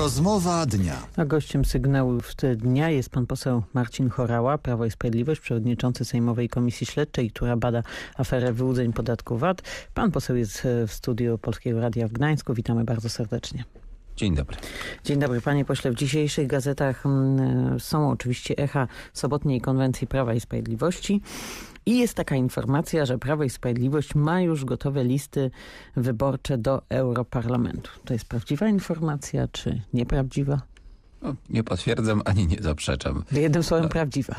Rozmowa dnia. A gościem sygnałów dnia jest pan poseł Marcin Chorała, Prawo i Sprawiedliwość, przewodniczący Sejmowej Komisji Śledczej, która bada aferę wyłudzeń podatku VAT. Pan poseł jest e, w studiu Polskiego Radia w Gdańsku. Witamy bardzo serdecznie. Dzień dobry. Dzień dobry panie pośle. W dzisiejszych gazetach mm, są oczywiście echa sobotniej konwencji Prawa i Sprawiedliwości. I jest taka informacja, że Prawo i Sprawiedliwość ma już gotowe listy wyborcze do Europarlamentu. To jest prawdziwa informacja czy nieprawdziwa? No, nie potwierdzam ani nie zaprzeczam. Jednym słowem no. prawdziwa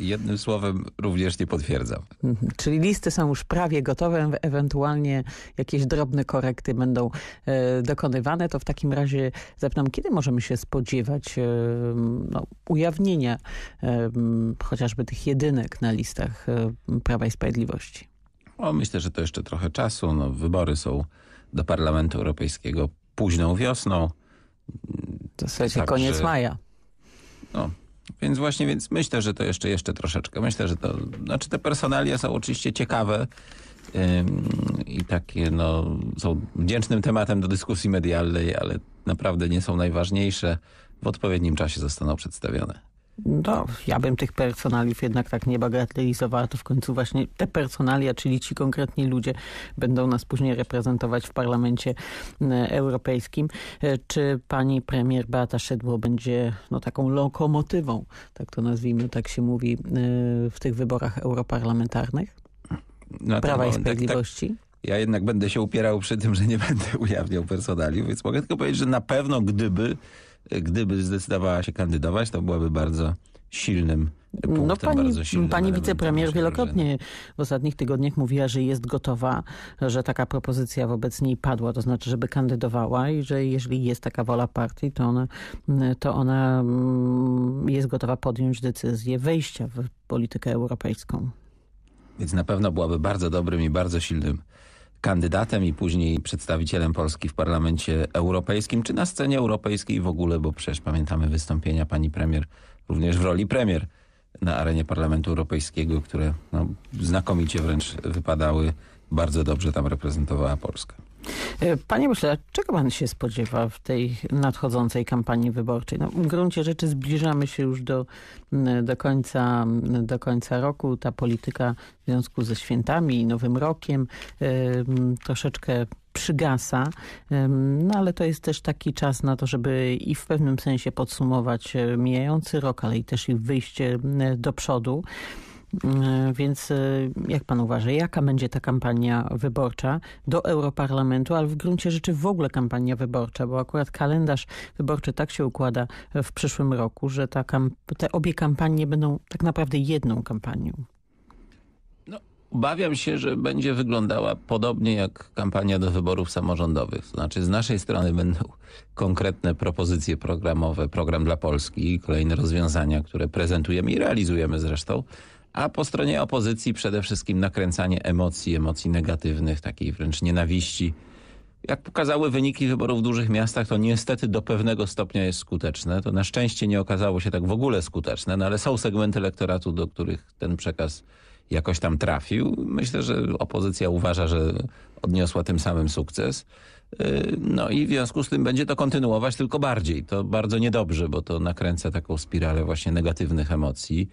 jednym słowem również nie potwierdzam. Mhm. Czyli listy są już prawie gotowe, ewentualnie jakieś drobne korekty będą e, dokonywane. To w takim razie zapytam, kiedy możemy się spodziewać e, no, ujawnienia e, chociażby tych jedynek na listach e, Prawa i Sprawiedliwości? O, no, myślę, że to jeszcze trochę czasu. No, wybory są do Parlamentu Europejskiego późną wiosną. To jest tak, koniec że... maja. No, więc właśnie, więc myślę, że to jeszcze, jeszcze troszeczkę. Myślę, że to, znaczy te personalia są oczywiście ciekawe i takie, no, są wdzięcznym tematem do dyskusji medialnej, ale naprawdę nie są najważniejsze. W odpowiednim czasie zostaną przedstawione. No, ja bym tych personaliów jednak tak nie bagatelizował. To w końcu właśnie te personalia, czyli ci konkretni ludzie będą nas później reprezentować w parlamencie e, europejskim. E, czy pani premier Beata Szydło będzie no, taką lokomotywą, tak to nazwijmy, tak się mówi, e, w tych wyborach europarlamentarnych? No, tak, Prawa i Sprawiedliwości? No, tak, tak. Ja jednak będę się upierał przy tym, że nie będę ujawniał personaliów, więc mogę tylko powiedzieć, że na pewno gdyby gdyby zdecydowała się kandydować, to byłaby bardzo silnym Punktem no, pani, pani wicepremier wielokrotnie w ostatnich tygodniach mówiła, że jest gotowa, że taka propozycja wobec niej padła, to znaczy, żeby kandydowała i że jeżeli jest taka wola partii, to ona, to ona mm, jest gotowa podjąć decyzję wejścia w politykę europejską. Więc na pewno byłaby bardzo dobrym i bardzo silnym kandydatem i później przedstawicielem Polski w Parlamencie Europejskim, czy na scenie europejskiej w ogóle, bo przecież pamiętamy wystąpienia pani premier również w roli premier na arenie Parlamentu Europejskiego, które no, znakomicie wręcz wypadały, bardzo dobrze tam reprezentowała Polskę. E, panie pośle, czego pan się spodziewa w tej nadchodzącej kampanii wyborczej? No, w gruncie rzeczy zbliżamy się już do, do, końca, do końca roku. Ta polityka w związku ze świętami i Nowym Rokiem e, troszeczkę przygasa, e, no ale to jest też taki czas na to, żeby i w pewnym sensie podsumować mijający rok, ale i też i wyjście do przodu. E, więc e, jak pan uważa, jaka będzie ta kampania wyborcza do Europarlamentu, ale w gruncie rzeczy w ogóle kampania wyborcza, bo akurat kalendarz wyborczy tak się układa e, w przyszłym roku, że ta te obie kampanie będą tak naprawdę jedną kampanią. No, obawiam się, że będzie wyglądała podobnie jak kampania do wyborów samorządowych. znaczy z naszej strony będą konkretne propozycje programowe, program dla Polski i kolejne rozwiązania, które prezentujemy i realizujemy zresztą a po stronie opozycji przede wszystkim nakręcanie emocji, emocji negatywnych, takiej wręcz nienawiści. Jak pokazały wyniki wyborów w dużych miastach, to niestety do pewnego stopnia jest skuteczne. To na szczęście nie okazało się tak w ogóle skuteczne, no ale są segmenty elektoratu, do których ten przekaz jakoś tam trafił. Myślę, że opozycja uważa, że odniosła tym samym sukces. Y, no i w związku z tym będzie to kontynuować tylko bardziej. To bardzo niedobrze, bo to nakręca taką spiralę właśnie negatywnych emocji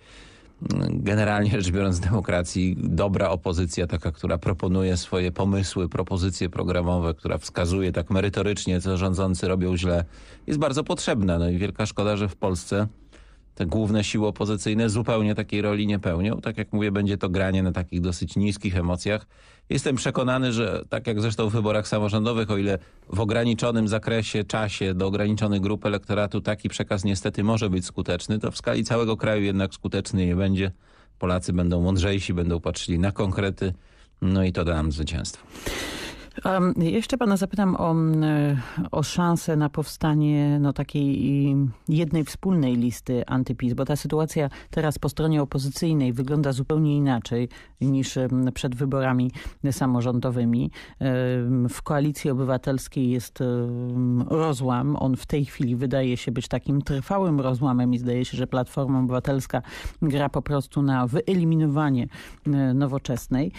generalnie rzecz biorąc demokracji dobra opozycja, taka, która proponuje swoje pomysły, propozycje programowe, która wskazuje tak merytorycznie, co rządzący robią źle, jest bardzo potrzebna. No i wielka szkoda, że w Polsce te główne siły opozycyjne zupełnie takiej roli nie pełnią. Tak jak mówię, będzie to granie na takich dosyć niskich emocjach. Jestem przekonany, że tak jak zresztą w wyborach samorządowych, o ile w ograniczonym zakresie, czasie do ograniczonych grup elektoratu taki przekaz niestety może być skuteczny, to w skali całego kraju jednak skuteczny nie będzie. Polacy będą mądrzejsi, będą patrzyli na konkrety, no i to da nam zwycięstwo jeszcze pana zapytam o, mm, e, o szansę na powstanie no, takiej jednej wspólnej listy antypis, bo ta sytuacja teraz po stronie opozycyjnej wygląda zupełnie inaczej niż przed wyborami samorządowymi. W koalicji obywatelskiej jest rozłam. On w tej chwili wydaje się być takim trwałym rozłamem i zdaje się, że Platforma Obywatelska gra po prostu na wyeliminowanie e, nowoczesnej.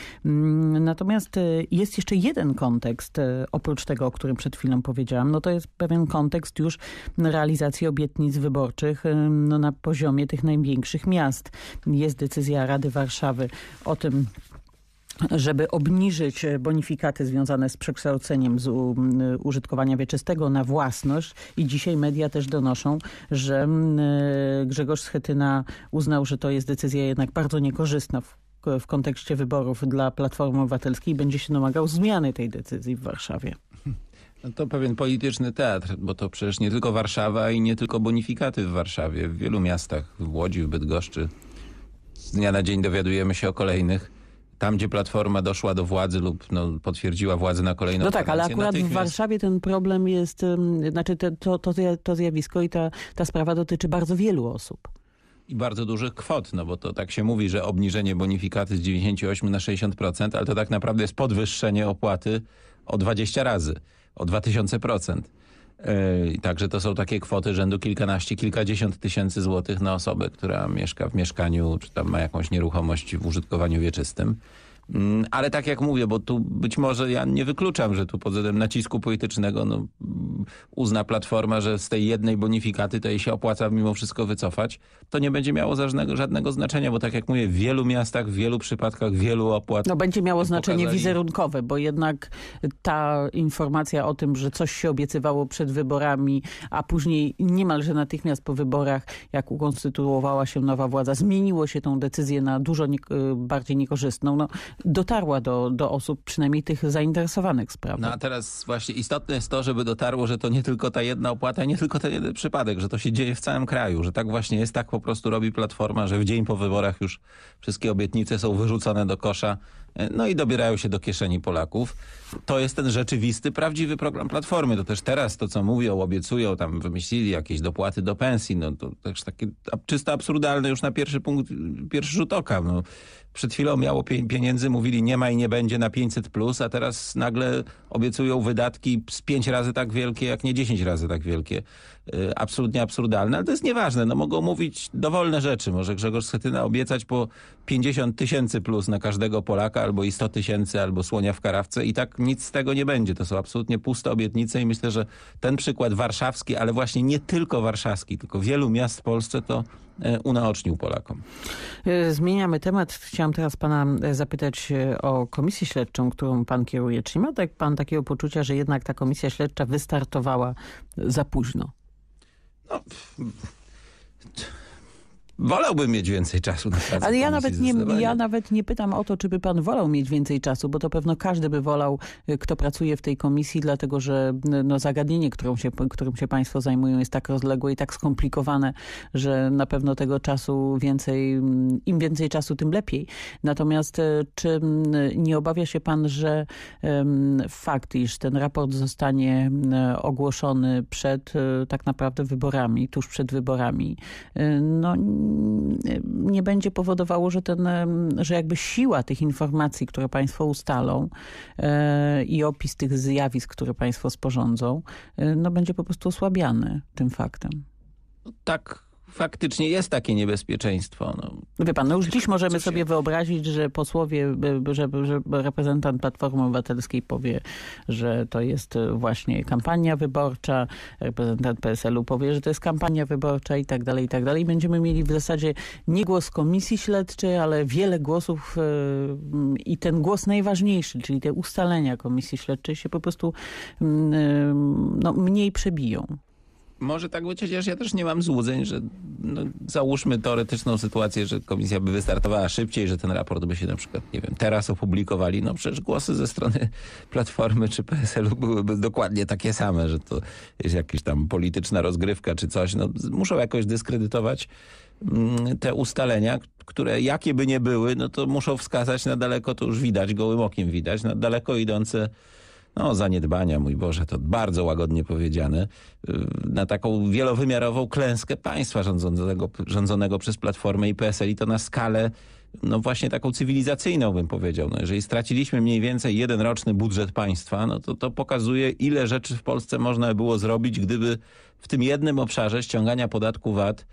Natomiast e, jest jeszcze jeden kontekst, kontekst, e, oprócz tego, o którym przed chwilą powiedziałam, no to jest pewien kontekst już realizacji obietnic wyborczych e, no na poziomie tych największych miast. Jest decyzja Rady Warszawy o tym, żeby obniżyć bonifikaty związane z przekształceniem z użytkowania wieczystego na własność i dzisiaj media też donoszą, że e, Grzegorz Schetyna uznał, że to jest decyzja jednak bardzo niekorzystna w kontekście wyborów dla Platformy Obywatelskiej będzie się domagał zmiany tej decyzji w Warszawie. No to pewien polityczny teatr, bo to przecież nie tylko Warszawa i nie tylko bonifikaty w Warszawie. W wielu miastach, w Łodzi, w Bydgoszczy z dnia na dzień dowiadujemy się o kolejnych tam, gdzie Platforma doszła do władzy lub no, potwierdziła władzę na kolejną No tak, ale akurat w Warszawie ten problem jest, znaczy te, to, to, to zjawisko i ta, ta sprawa dotyczy bardzo wielu osób i bardzo dużych kwot, no bo to tak się mówi, że obniżenie bonifikaty z 98 na 60%, ale to tak naprawdę jest podwyższenie opłaty o 20 razy, o 2000%. E, także to są takie kwoty rzędu kilkanaście, kilkadziesiąt tysięcy złotych na osobę, która mieszka w mieszkaniu, czy tam ma jakąś nieruchomość w użytkowaniu wieczystym. Mm, ale tak jak mówię, bo tu być może ja nie wykluczam, że tu pod względem nacisku politycznego no, uzna Platforma, że z tej jednej bonifikaty to jej się opłaca mimo wszystko wycofać. To nie będzie miało żadnego, żadnego znaczenia, bo tak jak mówię, w wielu miastach, w wielu przypadkach, wielu opłat. No będzie miało znaczenie pokazali... wizerunkowe, bo jednak ta informacja o tym, że coś się obiecywało przed wyborami, a później niemalże natychmiast po wyborach, jak ukonstytuowała się nowa władza, zmieniło się tą decyzję na dużo nie y, bardziej niekorzystną. No, dotarła do, do osób, przynajmniej tych zainteresowanych sprawą. No a teraz właśnie istotne jest to, żeby dotarło, że to nie tylko ta jedna opłata, nie tylko ten jeden przypadek, że to się dzieje w całym kraju, że tak właśnie jest, tak po prostu robi Platforma, że w dzień po wyborach już wszystkie obietnice są wyrzucone do kosza, E, no i dobierają się do kieszeni Polaków. To jest ten rzeczywisty, prawdziwy program Platformy. To też teraz to, co mówią, obiecują, tam wymyślili jakieś dopłaty do pensji, no to też takie czysto absurdalne już na pierwszy punkt, pierwszy rzut oka. No, przed chwilą miało pieniędzy, mówili nie ma i nie będzie na 500+, plus, a teraz nagle obiecują wydatki z 5 razy tak wielkie, jak nie 10 razy tak wielkie. E, absolutnie absurdalne, ale to jest nieważne. No, mogą mówić dowolne rzeczy. Może Grzegorz Schetyna obiecać po 50 tysięcy plus na każdego Polaka, albo i 100 tysięcy, albo słonia w karawce i tak nic z tego nie będzie. To są absolutnie puste obietnice i myślę, że ten przykład warszawski, ale właśnie nie tylko warszawski, tylko wielu miast w Polsce to e, unaocznił Polakom. E, zmieniamy temat. Chciałam teraz pana e, zapytać o komisję śledczą, którą pan kieruje. Czy nie ma tak pan takiego poczucia, że jednak ta komisja śledcza wystartowała za późno? No... Wolałbym mieć więcej czasu na pracę. Ale ja nawet, nie, ja nawet nie pytam o to, czy by pan wolał mieć więcej czasu, bo to pewno każdy by wolał, y, kto pracuje w tej komisji, dlatego że no, zagadnienie, którą się, którym się państwo zajmują jest tak rozległe i tak skomplikowane, że na pewno tego czasu więcej, mm, im więcej czasu, tym lepiej. Natomiast y, czy nie obawia się pan, że um, fakt, iż ten raport zostanie ogłoszony przed y, tak naprawdę wyborami, tuż przed wyborami, no nie będzie powodowało, że, ten, że jakby siła tych informacji, które państwo ustalą e, i opis tych zjawisk, które państwo sporządzą, e, no będzie po prostu osłabiany tym faktem. Tak, faktycznie jest takie niebezpieczeństwo. No. wie pan, no już dziś możemy sobie wyobrazić, że posłowie, że, że reprezentant Platformy Obywatelskiej powie, że to jest właśnie kampania wyborcza, reprezentant PSL-u powie, że to jest kampania wyborcza i tak dalej, i tak dalej. Będziemy mieli w zasadzie nie głos komisji śledczej, ale wiele głosów e, i ten głos najważniejszy, czyli te ustalenia komisji śledczej się po prostu mm, e, no, mniej przebiją może tak być, chociaż ja też nie mam złudzeń, że no, załóżmy teoretyczną sytuację, że komisja by wystartowała szybciej, że ten raport by się na przykład, nie wiem, teraz opublikowali. No przecież głosy ze strony Platformy czy PSL-u byłyby dokładnie takie same, że to jest jakaś tam polityczna rozgrywka czy coś. No, muszą jakoś dyskredytować mm, te ustalenia, które jakie by nie były, no to muszą wskazać na daleko, to już widać, gołym okiem widać, na daleko idące no, zaniedbania, mój Boże, to bardzo łagodnie powiedziane, y, na taką wielowymiarową klęskę państwa rządzonego, rządzonego przez Platformę i PSL i to na skalę no właśnie taką cywilizacyjną bym powiedział. No jeżeli straciliśmy mniej więcej jeden roczny budżet państwa, no to to pokazuje ile rzeczy w Polsce można było zrobić, gdyby w tym jednym obszarze ściągania podatku VAT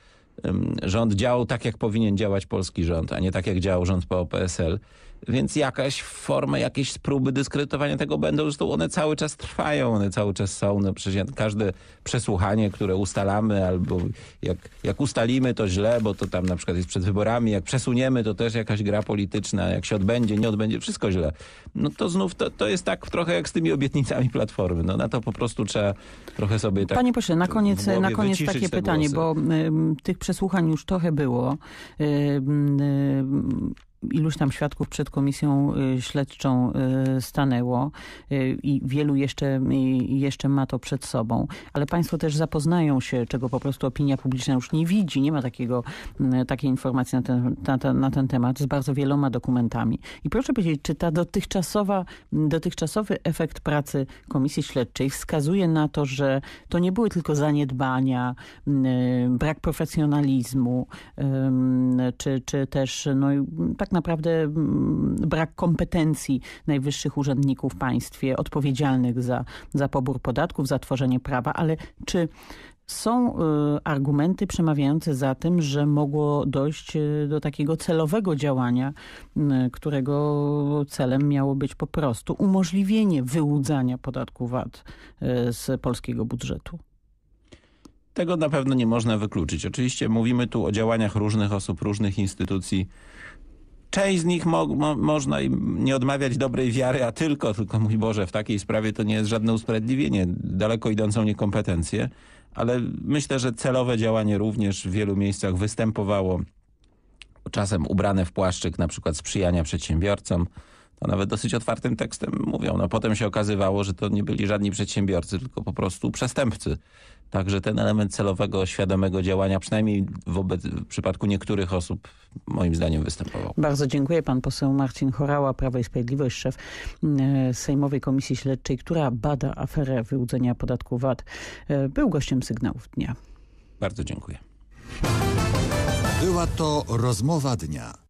rząd działał tak, jak powinien działać polski rząd, a nie tak, jak działał rząd PO-PSL więc jakaś forma, jakieś próby dyskredytowania tego będą. Zresztą one cały czas trwają, one cały czas są. No przecież każde przesłuchanie, które ustalamy albo jak, jak ustalimy to źle, bo to tam na przykład jest przed wyborami, jak przesuniemy to też jakaś gra polityczna, jak się odbędzie, nie odbędzie, wszystko źle. No to znów to, to jest tak trochę jak z tymi obietnicami Platformy. No na to po prostu trzeba trochę sobie tak Panie pośle, na koniec, na koniec takie pytanie, głosy. bo y, tych przesłuchań już trochę było. Y, y, iluś tam świadków przed komisją y, śledczą y, stanęło y, i wielu jeszcze, jeszcze ma to przed sobą. Ale państwo też zapoznają się, czego po prostu opinia publiczna już nie widzi. Nie ma takiego, takiej informacji na ten, na, na ten temat z bardzo wieloma dokumentami. I proszę powiedzieć, czy ta dotychczasowa, dotychczasowy efekt pracy komisji śledczej wskazuje na to, że to nie były tylko zaniedbania, brak profesjonalizmu, czy, czy też no, tak naprawdę mm, brak kompetencji najwyższych urzędników w państwie odpowiedzialnych za, za pobór podatków, za tworzenie prawa, ale czy są y, argumenty przemawiające za tym, że mogło dojść y, do takiego celowego działania, y, którego celem miało być po prostu umożliwienie wyłudzania podatku VAT z polskiego budżetu. Tego na pewno nie można wykluczyć. Oczywiście mówimy tu o działaniach różnych osób, różnych instytucji Część z nich mo mo można im nie odmawiać dobrej wiary, a tylko, tylko mój Boże, w takiej sprawie to nie jest żadne usprawiedliwienie, daleko idącą niekompetencję, ale myślę, że celowe działanie również w wielu miejscach występowało, czasem ubrane w płaszczyk na przykład sprzyjania przedsiębiorcom, to nawet dosyć otwartym tekstem mówią. No potem się okazywało, że to nie byli żadni przedsiębiorcy, tylko po prostu przestępcy, Także ten element celowego, świadomego działania, przynajmniej wobec, w przypadku niektórych osób, moim zdaniem występował. Bardzo dziękuję. Pan poseł Marcin Chorała, Prawo i Sprawiedliwość, szef e, Sejmowej Komisji Śledczej, która bada aferę wyłudzenia podatku VAT, e, był gościem sygnałów dnia. Bardzo dziękuję. Była to rozmowa dnia.